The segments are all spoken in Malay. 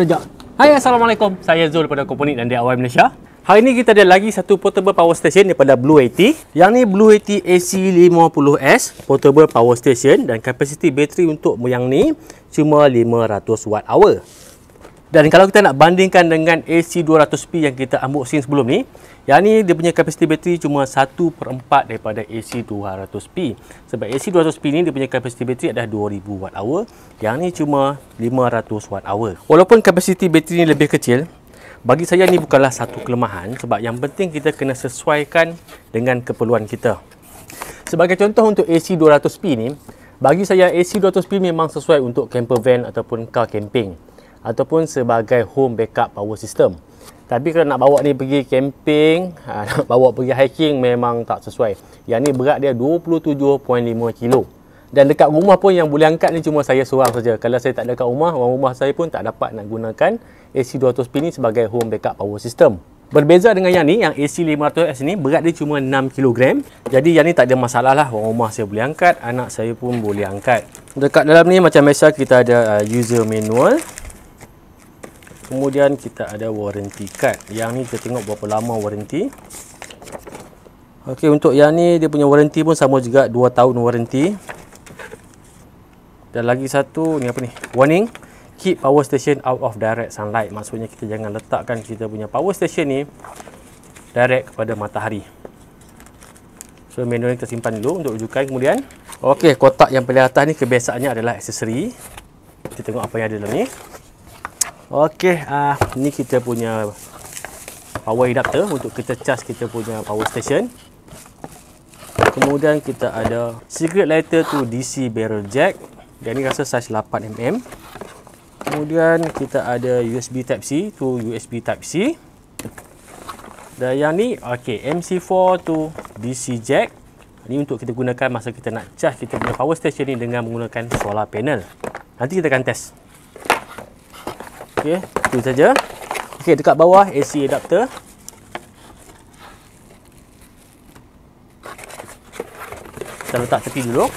sekejap. Hai Assalamualaikum, saya Zul daripada Komponik dan DIY Malaysia. Hari ni kita ada lagi satu portable power station daripada Blue 80. Yang ni Blue 80 AC50S portable power station dan kapasiti bateri untuk yang ni cuma 500 watt hour. Dan kalau kita nak bandingkan dengan AC200P yang kita ambil scene sebelum ni, yang ni dia punya kapasiti bateri cuma 1 per 4 daripada AC 200P. Sebab AC 200P ni dia punya kapasiti bateri adalah 2000 watt hour. Yang ni cuma 500 watt hour. Walaupun kapasiti bateri ni lebih kecil, bagi saya ni bukanlah satu kelemahan sebab yang penting kita kena sesuaikan dengan keperluan kita. Sebagai contoh untuk AC 200P ni, bagi saya AC 200P memang sesuai untuk camper van ataupun car camping ataupun sebagai home backup power system. Tapi kalau nak bawa ni pergi camping, ha, nak bawa pergi hiking memang tak sesuai. Yang ni berat dia 27.5 kilo. Dan dekat rumah pun yang boleh angkat ni cuma saya seorang saja. Kalau saya tak ada dekat rumah, orang rumah saya pun tak dapat nak gunakan AC 200P ni sebagai home backup power system. Berbeza dengan yang ni, yang AC 500S ni berat dia cuma 6kg. Jadi yang ni tak ada masalah lah. Orang rumah saya boleh angkat, anak saya pun boleh angkat. Dekat dalam ni macam biasa kita ada uh, user manual kemudian kita ada warranty card yang ni kita tengok berapa lama warranty Okey untuk yang ni dia punya warranty pun sama juga 2 tahun warranty dan lagi satu ni apa ni warning keep power station out of direct sunlight maksudnya kita jangan letakkan kita punya power station ni direct kepada matahari so manual ni kita simpan dulu untuk rujukan kemudian Okey kotak yang paling atas ni kebiasaannya adalah aksesori kita tengok apa yang ada dalam ni Okey, ah uh, ni kita punya power adapter untuk kita charge kita punya power station. Kemudian kita ada secret lighter tu DC barrel jack. Dan ni rasa size 8mm. Kemudian kita ada USB type C tu USB type C. Dan yang ni okey MC4 tu DC jack. Ini untuk kita gunakan masa kita nak charge kita punya power station ni dengan menggunakan solar panel. Nanti kita akan test. Okey, tu saja. Okey, dekat bawah AC adapter. Kita letak tepi dulu.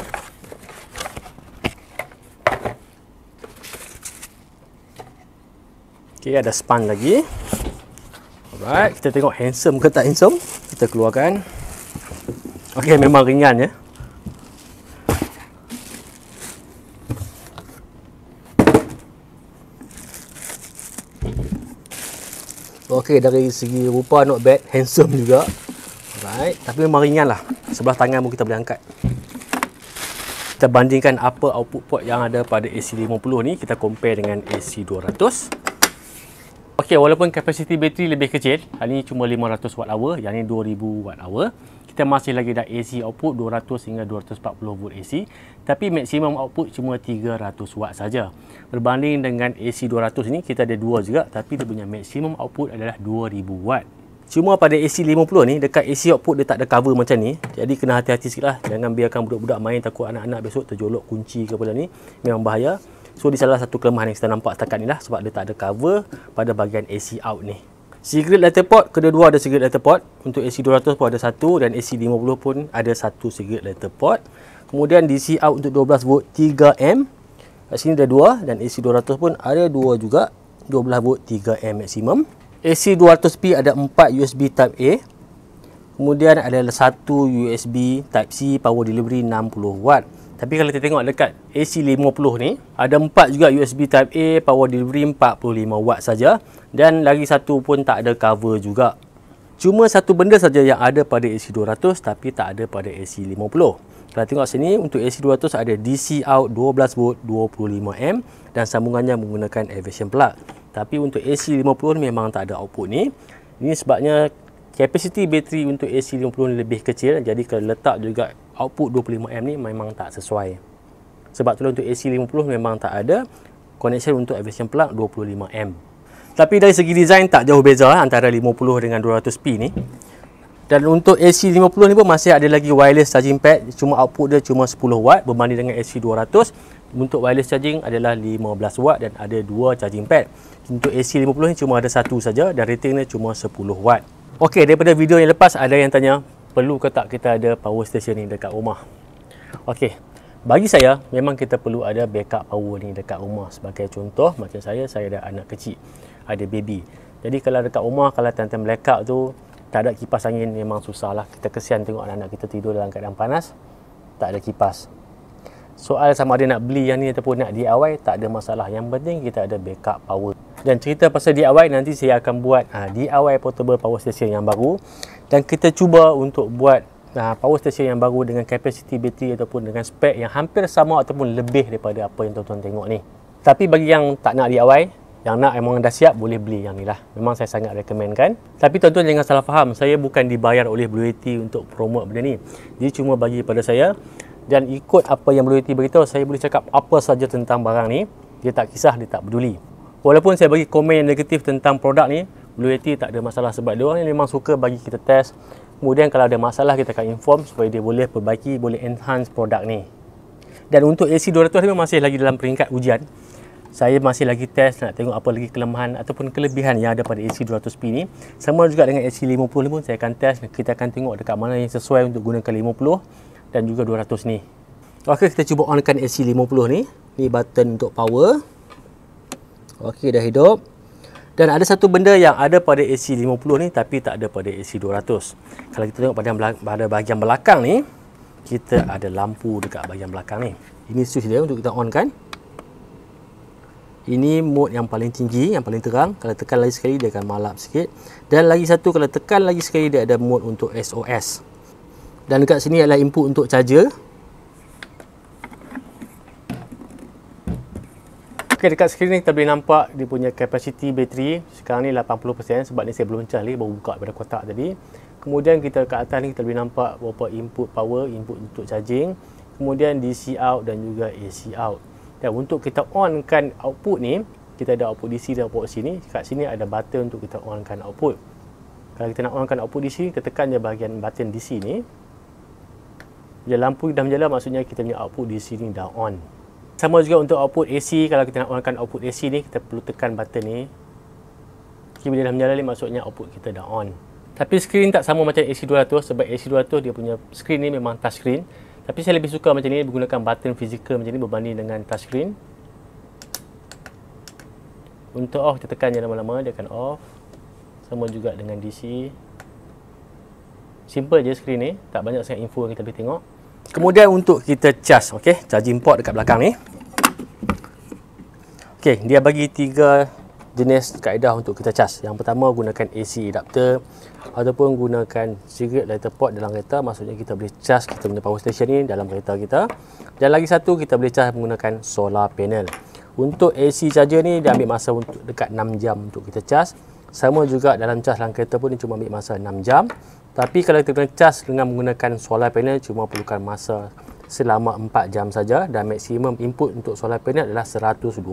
Okey, ada span lagi. Alright, kita tengok handsome ke tak handsome. Kita keluarkan. Okey, memang ringan ya. okey dari segi rupa not bad handsome juga alright tapi memang ringan lah sebelah tangan pun kita boleh angkat kita bandingkan apa output port yang ada pada AC50 ni kita compare dengan AC200 okey walaupun kapasiti bateri lebih kecil hal ni cuma 500 watt hour yang ini 2000 watt hour kita masih lagi ada AC output 200 hingga 240 volt AC tapi maksimum output cuma 300 watt saja. Berbanding dengan AC 200 ni kita ada dua juga tapi dia punya maksimum output adalah 2000 watt. Cuma pada AC 50 ni dekat AC output dia tak ada cover macam ni. Jadi kena hati-hati sikitlah. Jangan biarkan budak-budak main takut anak-anak besok terjolok kunci ke apa ni. Memang bahaya. So di salah satu kelemahan yang kita nampak setakat ni lah sebab dia tak ada cover pada bahagian AC out ni. Secret lighter pot, kedua-dua ada secret lighter pot. Untuk AC 200 pun ada satu dan AC 50 pun ada satu secret lighter pot. Kemudian DC out untuk 12 volt 3 m Kat sini ada dua dan AC 200 pun ada dua juga. 12 volt 3 m maksimum. AC 200P ada 4 USB type A. Kemudian ada satu USB type C power delivery 60 watt. Tapi kalau kita tengok dekat AC 50 ni, ada empat juga USB Type-A, power delivery 45 watt saja dan lagi satu pun tak ada cover juga. Cuma satu benda saja yang ada pada AC 200 tapi tak ada pada AC 50. Kalau tengok sini, untuk AC 200 ada DC out 12V 25M dan sambungannya menggunakan aviation plug. Tapi untuk AC 50 memang tak ada output ni. Ini sebabnya kapasiti bateri untuk AC 50 lebih kecil jadi kalau letak juga output 25M ni memang tak sesuai sebab tu untuk AC 50 memang tak ada connection untuk aviation plug 25M tapi dari segi design tak jauh beza lah antara 50 dengan 200P ni dan untuk AC 50 ni pun masih ada lagi wireless charging pad cuma output dia cuma 10W berbanding dengan AC 200 untuk wireless charging adalah 15W dan ada dua charging pad untuk AC 50 ni cuma ada satu saja dan rating dia cuma 10W Okey, daripada video yang lepas ada yang tanya perlu ke tak kita ada power station ni dekat rumah Okey, bagi saya memang kita perlu ada backup power ni dekat rumah sebagai contoh macam saya saya ada anak kecil ada baby jadi kalau dekat rumah kalau tentang blackout tu tak ada kipas angin memang susah lah. kita kesian tengok anak-anak kita tidur dalam keadaan panas tak ada kipas soal sama ada nak beli yang ni ataupun nak DIY tak ada masalah yang penting kita ada backup power dan cerita pasal DIY nanti saya akan buat ha, ah, DIY portable power station yang baru dan kita cuba untuk buat uh, power station yang baru dengan kapasiti bateri ataupun dengan spek yang hampir sama ataupun lebih daripada apa yang tuan-tuan tengok ni tapi bagi yang tak nak DIY yang nak memang dah siap boleh beli yang ni lah memang saya sangat recommend kan tapi tuan-tuan jangan salah faham saya bukan dibayar oleh Blue Yeti untuk promote benda ni dia cuma bagi pada saya dan ikut apa yang Blue Yeti beritahu saya boleh cakap apa saja tentang barang ni dia tak kisah dia tak peduli walaupun saya bagi komen yang negatif tentang produk ni Blue Yeti tak ada masalah sebab dia orang ni memang suka bagi kita test. Kemudian kalau ada masalah kita akan inform supaya dia boleh perbaiki, boleh enhance produk ni. Dan untuk AC200 ni masih lagi dalam peringkat ujian. Saya masih lagi test nak tengok apa lagi kelemahan ataupun kelebihan yang ada pada AC200P ni. Sama juga dengan AC50 ni pun saya akan test. Kita akan tengok dekat mana yang sesuai untuk gunakan 50 dan juga 200 ni. Ok, kita cuba onkan AC50 ni. Ni button untuk power. Ok, dah hidup. Dan ada satu benda yang ada pada AC 50 ni tapi tak ada pada AC 200. Kalau kita tengok pada, pada bahagian belakang ni, kita ada lampu dekat bahagian belakang ni. Ini switch dia untuk kita on kan. Ini mode yang paling tinggi, yang paling terang. Kalau tekan lagi sekali, dia akan malap sikit. Dan lagi satu, kalau tekan lagi sekali, dia ada mode untuk SOS. Dan dekat sini adalah input untuk charger. Okey dekat skrin ni kita boleh nampak dia punya kapasiti bateri sekarang ni 80% sebab ni saya belum charge lagi baru buka pada kotak tadi. Kemudian kita kat atas ni kita boleh nampak berapa input power, input untuk charging, kemudian DC out dan juga AC out. Dan untuk kita onkan output ni, kita ada output DC dan output sini. Kat sini ada button untuk kita onkan output. Kalau kita nak onkan output DC, kita tekan je bahagian button DC ni. Bila lampu dah menyala maksudnya kita punya output DC ni dah on. Sama juga untuk output AC, kalau kita nak onkan output AC ni, kita perlu tekan button ni. Okay, bila dah menyala ni, maksudnya output kita dah on. Tapi screen tak sama macam AC200 sebab AC200 dia punya screen ni memang touch screen. Tapi saya lebih suka macam ni menggunakan button fizikal macam ni berbanding dengan touch screen. Untuk off, kita tekan je lama-lama, dia akan off. Sama juga dengan DC. Simple je screen ni, tak banyak sangat info yang kita boleh tengok. Kemudian untuk kita charge, okey, charging port dekat belakang ni. Okey, dia bagi tiga jenis kaedah untuk kita charge. Yang pertama gunakan AC adapter ataupun gunakan cigarette lighter port dalam kereta, maksudnya kita boleh charge kita punya power station ni dalam kereta kita. Dan lagi satu kita boleh charge menggunakan solar panel. Untuk AC charger ni dia ambil masa untuk dekat 6 jam untuk kita charge. Sama juga dalam charge dalam kereta pun ni cuma ambil masa 6 jam. Tapi kalau kita kena cas dengan menggunakan solar panel cuma perlukan masa selama 4 jam saja dan maksimum input untuk solar panel adalah 120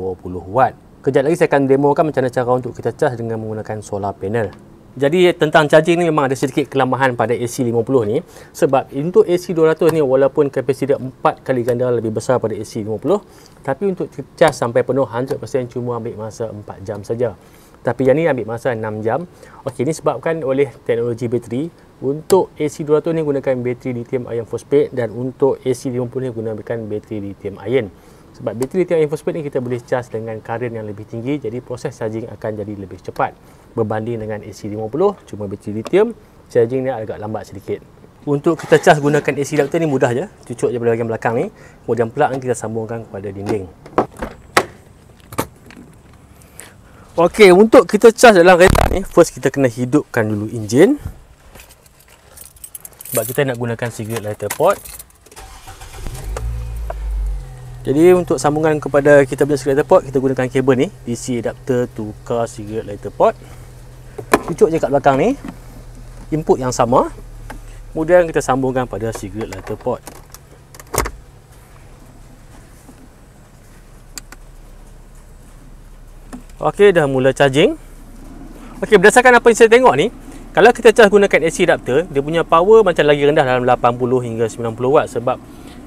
watt. Kejap lagi saya akan demokan macam mana cara untuk kita cas dengan menggunakan solar panel. Jadi tentang charging ni memang ada sedikit kelemahan pada AC50 ni sebab untuk AC200 ni walaupun kapasiti 4 kali ganda lebih besar pada AC50 tapi untuk cas sampai penuh 100% cuma ambil masa 4 jam saja. Tapi yang ni ambil masa 6 jam. Okey ni sebabkan oleh teknologi bateri untuk AC200 ni gunakan bateri lithium ion phosphate dan untuk AC50 ni gunakan bateri lithium ion. Sebab bateri lithium ion phosphate ni kita boleh charge dengan current yang lebih tinggi jadi proses charging akan jadi lebih cepat berbanding dengan AC50 cuma bateri lithium charging ni agak lambat sedikit. Untuk kita charge gunakan AC adapter ni mudah je. Cucuk je pada bahagian belakang ni. Kemudian plug ni kita sambungkan kepada dinding. Okey, untuk kita charge dalam kereta ni, first kita kena hidupkan dulu enjin sebab kita nak gunakan cigarette lighter port. jadi untuk sambungan kepada kita punya cigarette lighter port, kita gunakan kabel ni DC adapter tukar cigarette lighter port. cucuk je kat belakang ni input yang sama kemudian kita sambungkan pada cigarette lighter port. Okey dah mula charging. Okey berdasarkan apa yang saya tengok ni, kalau kita charge gunakan AC adapter dia punya power macam lagi rendah dalam 80 hingga 90 watt sebab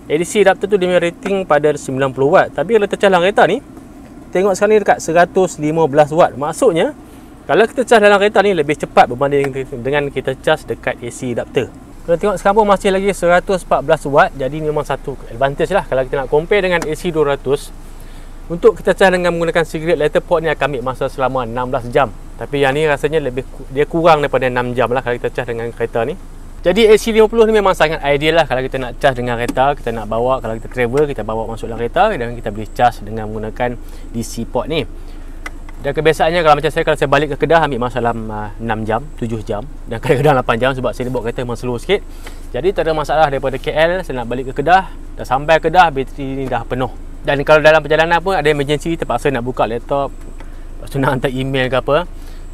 AC adapter tu dia punya rating pada 90 watt tapi kalau kita charge dalam kereta ni tengok sekarang ni dekat 115 watt maksudnya kalau kita charge dalam kereta ni lebih cepat berbanding dengan kita charge dekat AC adapter kalau tengok sekarang pun masih lagi 114 watt jadi ni memang satu advantage lah kalau kita nak compare dengan AC 200 untuk kita charge dengan menggunakan cigarette lighter port ni akan ambil masa selama 16 jam tapi yang ni rasanya lebih dia kurang daripada 6 jam lah kalau kita cas dengan kereta ni. Jadi AC50 ni memang sangat ideal lah kalau kita nak cas dengan kereta, kita nak bawa, kalau kita travel, kita bawa masuk dalam kereta dan kita boleh cas dengan menggunakan DC port ni. Dan kebiasaannya kalau macam saya, kalau saya balik ke Kedah ambil masa dalam uh, ah, 6 jam, 7 jam dan kadang-kadang 8 jam sebab saya ni bawa kereta memang slow sikit. Jadi tak ada masalah daripada KL, saya nak balik ke Kedah, dah sampai Kedah, bateri ni dah penuh. Dan kalau dalam perjalanan pun ada emergency, terpaksa nak buka laptop, terpaksa nak hantar email ke apa,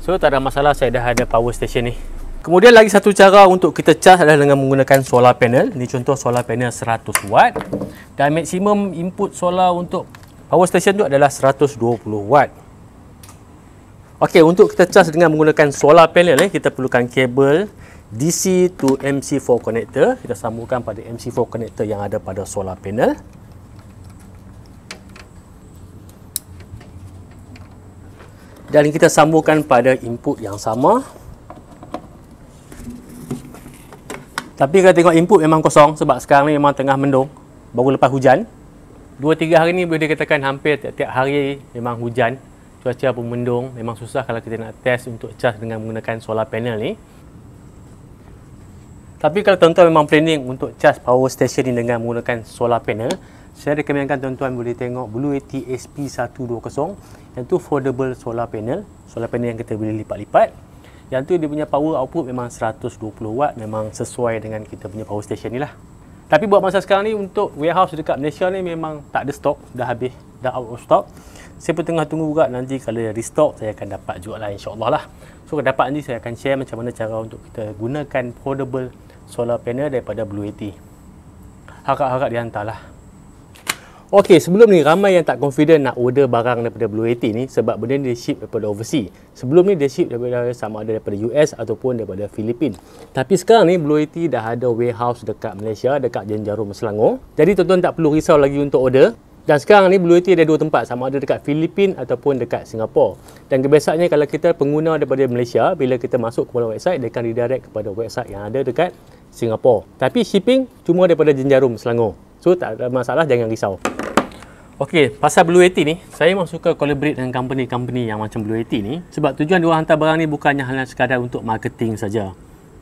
So tak ada masalah saya dah ada power station ni. Kemudian lagi satu cara untuk kita charge adalah dengan menggunakan solar panel. Ni contoh solar panel 100 watt dan maksimum input solar untuk power station tu adalah 120 watt. Okey, untuk kita charge dengan menggunakan solar panel eh, kita perlukan kabel DC to MC4 connector. Kita sambungkan pada MC4 connector yang ada pada solar panel. dan kita sambungkan pada input yang sama tapi kalau tengok input memang kosong sebab sekarang ni memang tengah mendung baru lepas hujan 2-3 hari ni boleh dikatakan hampir tiap-tiap hari memang hujan cuaca pun mendung memang susah kalau kita nak test untuk cas dengan menggunakan solar panel ni tapi kalau tuan-tuan memang planning untuk charge power station ni dengan menggunakan solar panel saya rekomendkan tuan-tuan boleh tengok Blue AT SP120 yang tu foldable solar panel solar panel yang kita boleh lipat-lipat yang tu dia punya power output memang 120 watt memang sesuai dengan kita punya power station ni lah tapi buat masa sekarang ni untuk warehouse dekat Malaysia ni memang tak ada stok dah habis dah out of stock saya pun tengah tunggu juga nanti kalau dia restock saya akan dapat juga lah insyaAllah lah so kalau dapat nanti saya akan share macam mana cara untuk kita gunakan portable solar panel daripada Blue 80 harap-harap dihantar lah Okey, sebelum ni ramai yang tak confident nak order barang daripada Blue 80 ni sebab benda ni dia ship daripada overseas. Sebelum ni dia ship daripada sama ada daripada US ataupun daripada Filipin. Tapi sekarang ni Blue 80 dah ada warehouse dekat Malaysia, dekat Jenjarum Selangor. Jadi tuan-tuan tak perlu risau lagi untuk order. Dan sekarang ni Blue 80 ada dua tempat sama ada dekat Filipin ataupun dekat Singapura. Dan kebiasaannya kalau kita pengguna daripada Malaysia, bila kita masuk ke dalam website, dia akan redirect kepada website yang ada dekat Singapura. Tapi shipping cuma daripada Jenjarum Selangor. So tak ada masalah, jangan risau. Okey, pasal Blue Yeti ni, saya memang suka collaborate dengan company-company yang macam Blue Yeti ni sebab tujuan dia hantar barang ni bukannya hanya sekadar untuk marketing saja.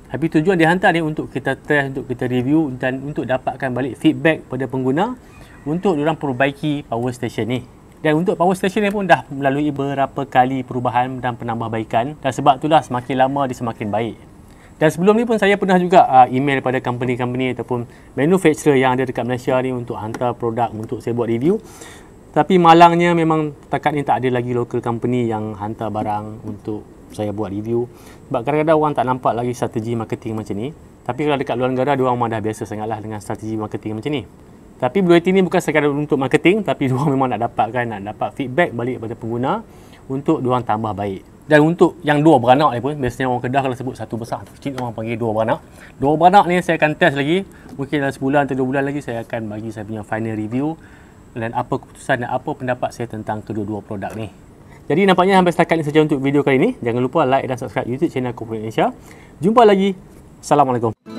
Tapi tujuan dia hantar ni untuk kita test, untuk kita review dan untuk dapatkan balik feedback pada pengguna untuk orang perbaiki power station ni. Dan untuk power station ni pun dah melalui beberapa kali perubahan dan penambahbaikan dan sebab itulah semakin lama dia semakin baik. Dan sebelum ni pun saya pernah juga uh, email kepada company-company ataupun manufacturer yang ada dekat Malaysia ni untuk hantar produk untuk saya buat review. Tapi malangnya memang setakat ni tak ada lagi local company yang hantar barang untuk saya buat review. Sebab kadang-kadang orang tak nampak lagi strategi marketing macam ni. Tapi kalau dekat luar negara, diorang memang dah biasa sangatlah dengan strategi marketing macam ni. Tapi Blue Yeti ni bukan sekadar untuk marketing, tapi diorang memang nak dapatkan, nak dapat feedback balik kepada pengguna untuk diorang tambah baik. Dan untuk yang dua beranak ni pun biasanya orang Kedah kalau sebut satu besar satu kecil orang panggil dua beranak. Dua beranak ni saya akan test lagi. Mungkin dalam sebulan atau dua bulan lagi saya akan bagi saya punya final review dan apa keputusan dan apa pendapat saya tentang kedua-dua produk ni. Jadi nampaknya sampai setakat ni saja untuk video kali ini. Jangan lupa like dan subscribe YouTube channel Kumpulan Malaysia. Jumpa lagi. Assalamualaikum.